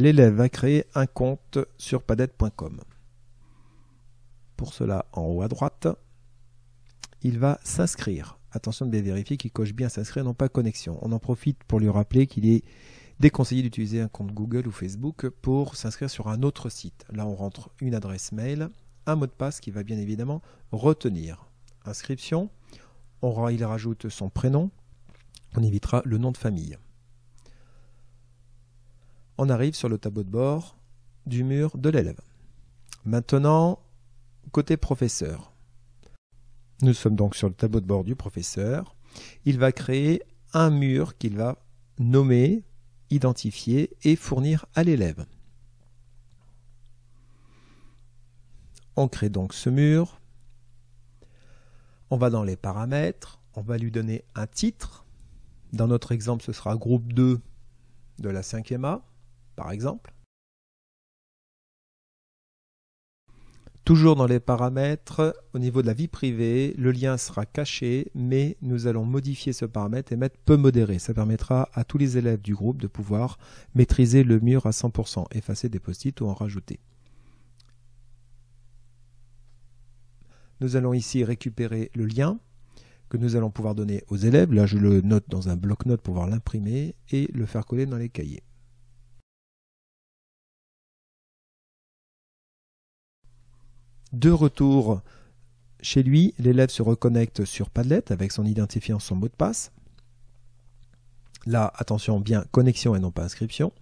l'élève va créer un compte sur padet.com. Pour cela, en haut à droite, il va s'inscrire. Attention de vérifier qu'il coche bien s'inscrire, non pas connexion. On en profite pour lui rappeler qu'il est déconseillé d'utiliser un compte Google ou Facebook pour s'inscrire sur un autre site. Là, on rentre une adresse mail, un mot de passe qui va bien évidemment retenir. Inscription, il rajoute son prénom, on évitera le nom de famille on arrive sur le tableau de bord du mur de l'élève. Maintenant, côté professeur. Nous sommes donc sur le tableau de bord du professeur. Il va créer un mur qu'il va nommer, identifier et fournir à l'élève. On crée donc ce mur. On va dans les paramètres. On va lui donner un titre. Dans notre exemple, ce sera groupe 2 de la 5e A par exemple. Toujours dans les paramètres, au niveau de la vie privée, le lien sera caché, mais nous allons modifier ce paramètre et mettre peu modéré. Ça permettra à tous les élèves du groupe de pouvoir maîtriser le mur à 100%, effacer des post-it ou en rajouter. Nous allons ici récupérer le lien que nous allons pouvoir donner aux élèves. Là, je le note dans un bloc-notes pour pouvoir l'imprimer et le faire coller dans les cahiers. De retour chez lui, l'élève se reconnecte sur Padlet avec son identifiant, son mot de passe. Là, attention, bien connexion et non pas inscription.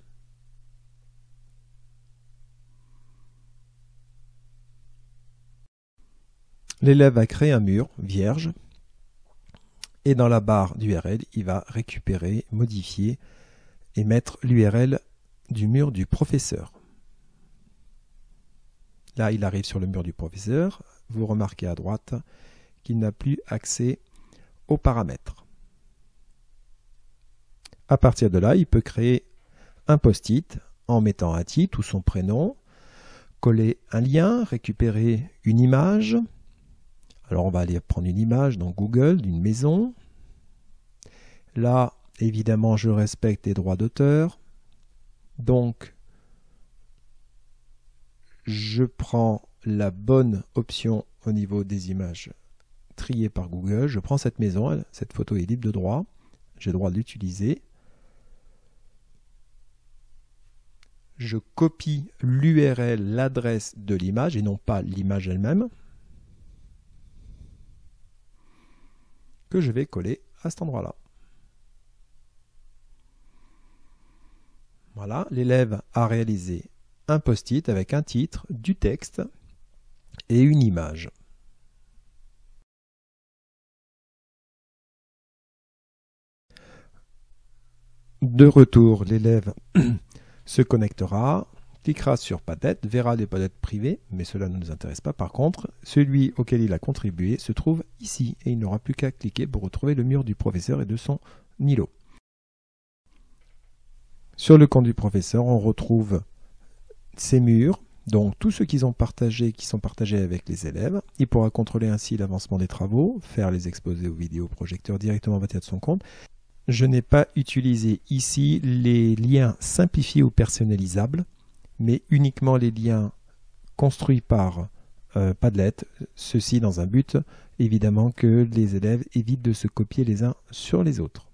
L'élève va créer un mur vierge et dans la barre d'URL, il va récupérer, modifier et mettre l'URL du mur du professeur. Là, il arrive sur le mur du proviseur. Vous remarquez à droite qu'il n'a plus accès aux paramètres. À partir de là, il peut créer un post-it en mettant un titre ou son prénom, coller un lien, récupérer une image. Alors on va aller prendre une image dans Google d'une maison. Là, évidemment, je respecte les droits d'auteur. Donc, je prends la bonne option au niveau des images triées par Google. Je prends cette maison, cette photo est libre de droit. J'ai le droit de l'utiliser. Je copie l'URL, l'adresse de l'image et non pas l'image elle-même que je vais coller à cet endroit-là. Voilà, l'élève a réalisé un post-it avec un titre, du texte et une image. De retour, l'élève se connectera, cliquera sur Padette, verra les padettes privées, mais cela ne nous intéresse pas par contre. Celui auquel il a contribué se trouve ici et il n'aura plus qu'à cliquer pour retrouver le mur du professeur et de son nilo. Sur le compte du professeur, on retrouve ces murs, donc tout ce qu'ils ont partagé, qui sont partagés avec les élèves. Il pourra contrôler ainsi l'avancement des travaux, faire les exposer aux vidéoprojecteurs directement à partir de son compte. Je n'ai pas utilisé ici les liens simplifiés ou personnalisables, mais uniquement les liens construits par euh, Padlet, ceci dans un but évidemment que les élèves évitent de se copier les uns sur les autres.